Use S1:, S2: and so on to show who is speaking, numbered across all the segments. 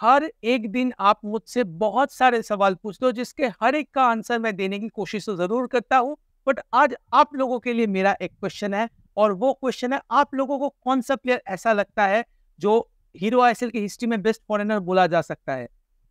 S1: हर एक दिन आप मुझसे बहुत सारे सवाल पूछ दो जिसके हर एक का आंसर मैं देने की कोशिश तो जरूर करता हूँ बट आज आप लोगों के लिए मेरा एक क्वेश्चन है और वो क्वेश्चन है आप लोगों को कौन सा प्लेयर ऐसा लगता है जो हीरो आईसीएल की हिस्ट्री में बेस्ट फॉरेनर बोला जा सकता है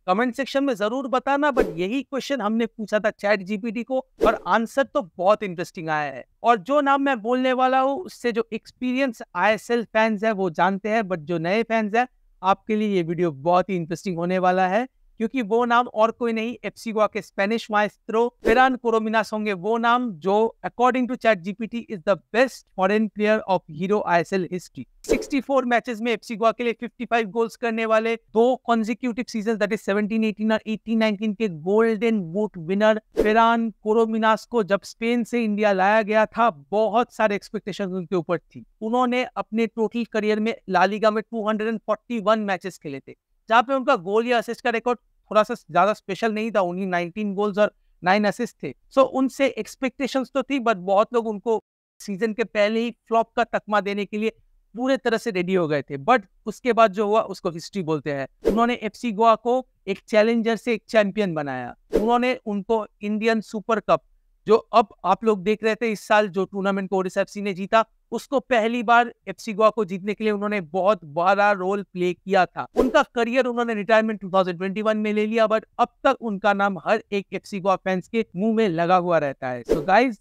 S1: कमेंट सेक्शन में जरूर बताना बट यही क्वेश्चन हमने पूछा था चैट जीपीटी को और आंसर तो बहुत इंटरेस्टिंग आया है और जो नाम मैं बोलने वाला हूँ उससे जो एक्सपीरियंस आईएसएल फैंस है वो जानते हैं बट जो नए फैंस है आपके लिए ये वीडियो बहुत ही इंटरेस्टिंग होने वाला है क्योंकि वो नाम और कोई नहीं एप्सिगुआ के स्पेनिश माइस्त्रो फेरान कोरोमिनास होंगे वो नाम जो according to ChatGPT is the best foreign player of Hero ISL history 64 matches में एप्सिगुआ के लिए 55 गोल्स करने वाले दो कॉन्जिक्यूटिव सीजन दैट इज 17 18 और 18 19 के golden boot winner Ferran Corominas को जब स्पेन से इंडिया लाया गया था बहुत सारे एक्सपेक्टेशन उनके ऊपर थी उन्होंने अपने टोटल करियर में लालिगा में 241 मैचेस खेले थे जहाँ पे उनका गोल या असिस्ट का रिकॉर्ड थोड़ा सा ज्यादा स्पेशल नहीं था उन्हीं नाइनटीन गोल्स और नाइन असिस्ट थे सो so, उनसे एक्सपेक्टेशन तो थी बट बहुत लोग उनको सीजन के पहले ही फ्लॉप का तकमा देने के लिए पूरे तरह से रेडी हो गए थे बट उसके बाद जो हुआ उसको हिस्ट्री बोलते हैं उन्होंने एफसी गोवा को एक चैलेंजर से एक चैंपियन बनाया उन्होंने उनको इंडियन सुपर कप जो अब आप लोग देख रहे थे इस साल जो टूर्नामेंट कोरिस एफसी ने जीता उसको पहली बार एफसी गोवा को जीतने के लिए उन्होंने बहुत बड़ा रोल प्ले किया था उनका करियर उन्होंने रिटायरमेंट 2021 में ले लिया बट अब तक उनका नाम हर एक एफसी गोवा फैंस के मुंह में लगा हुआ रहता है सो so गाइज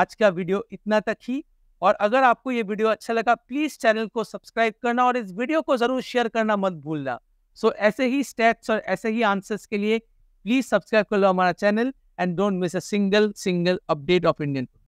S1: आज का वीडियो इतना तक ही और अगर आपको ये वीडियो अच्छा लगा प्लीज चैनल को सब्सक्राइब करना और इस वीडियो को जरूर शेयर करना मत भूलना सो so ऐसे ही स्टेप्स और ऐसे ही आंसर्स के लिए प्लीज सब्सक्राइब कर लो हमारा channel and don't miss a single, single update of Indian food.